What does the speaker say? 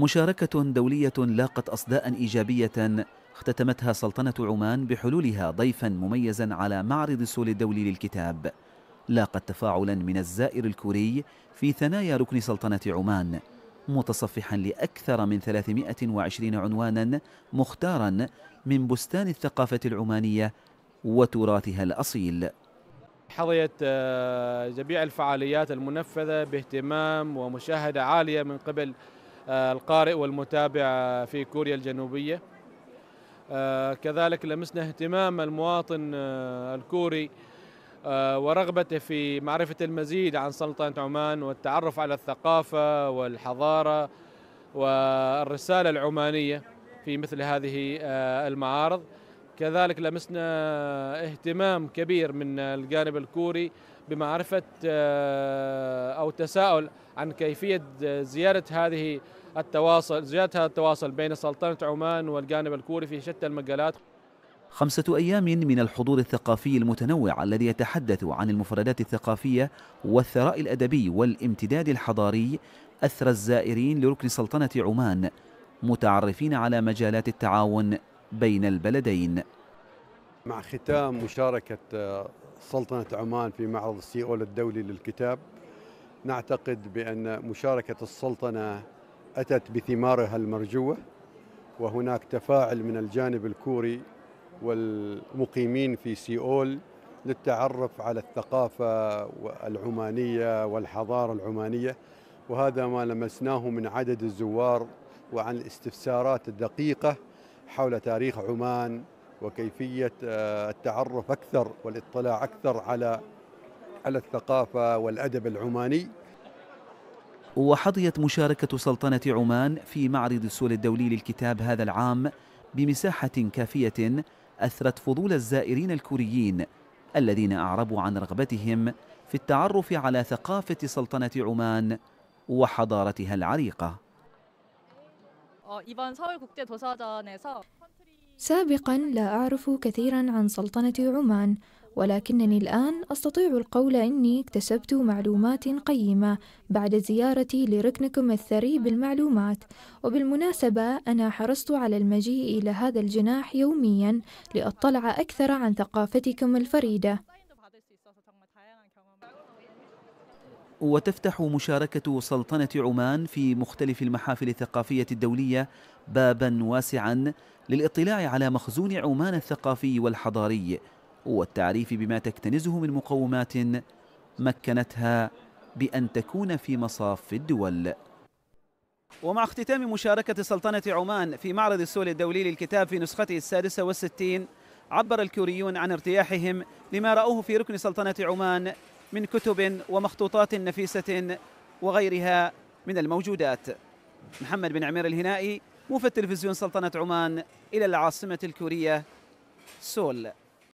مشاركة دولية لاقت أصداء إيجابية اختتمتها سلطنة عمان بحلولها ضيفا مميزا على معرض السول الدولي للكتاب لاقت تفاعلا من الزائر الكوري في ثنايا ركن سلطنة عمان متصفحا لأكثر من 320 عنوانا مختارا من بستان الثقافة العمانية وتراثها الأصيل حظيت آه، جميع الفعاليات المنفذة باهتمام ومشاهدة عالية من قبل آه، القارئ والمتابع في كوريا الجنوبية آه، كذلك لمسنا اهتمام المواطن آه، الكوري ورغبته في معرفة المزيد عن سلطنة عمان والتعرف على الثقافة والحضارة والرسالة العمانية في مثل هذه المعارض كذلك لمسنا اهتمام كبير من الجانب الكوري بمعرفة آه، أو تساؤل عن كيفية زيادة هذه التواصل زيادة هذا التواصل بين سلطنة عمان والجانب الكوري في شتى المجالات خمسة أيام من الحضور الثقافي المتنوع الذي يتحدث عن المفردات الثقافية والثراء الأدبي والامتداد الحضاري أثرى الزائرين لركن سلطنة عمان متعرفين على مجالات التعاون بين البلدين مع ختام مشاركة آه، سلطنة عمان في معرض سي أول الدولي للكتاب نعتقد بأن مشاركة السلطنة أتت بثمارها المرجوة وهناك تفاعل من الجانب الكوري والمقيمين في أول للتعرف على الثقافة العمانية والحضارة العمانية وهذا ما لمسناه من عدد الزوار وعن الاستفسارات الدقيقة حول تاريخ عمان وكيفية آه، التعرف أكثر والاطلاع أكثر على على الثقافة والأدب العماني وحظيت مشاركة سلطنة عمان في معرض السول الدولي للكتاب هذا العام بمساحة كافية أثرت فضول الزائرين الكوريين الذين أعربوا عن رغبتهم في التعرف على ثقافة سلطنة عمان وحضارتها العريقة سابقا لا أعرف كثيرا عن سلطنة عمان ولكنني الآن أستطيع القول أني اكتسبت معلومات قيمة بعد زيارتي لركنكم الثري بالمعلومات وبالمناسبة أنا حرصت على المجيء إلى هذا الجناح يوميا لأطلع أكثر عن ثقافتكم الفريدة وتفتح مشاركة سلطنة عمان في مختلف المحافل الثقافية الدولية بابا واسعا للاطلاع على مخزون عمان الثقافي والحضاري والتعريف بما تكتنزه من مقومات مكنتها بأن تكون في مصاف الدول ومع اختتام مشاركة سلطنة عمان في معرض السول الدولي للكتاب في نسخته السادسة والستين عبر الكوريون عن ارتياحهم لما رأوه في ركن سلطنة عمان من كتب ومخطوطات نفيسة وغيرها من الموجودات محمد بن عمير الهنائي موفد تلفزيون سلطنة عمان إلى العاصمة الكورية سول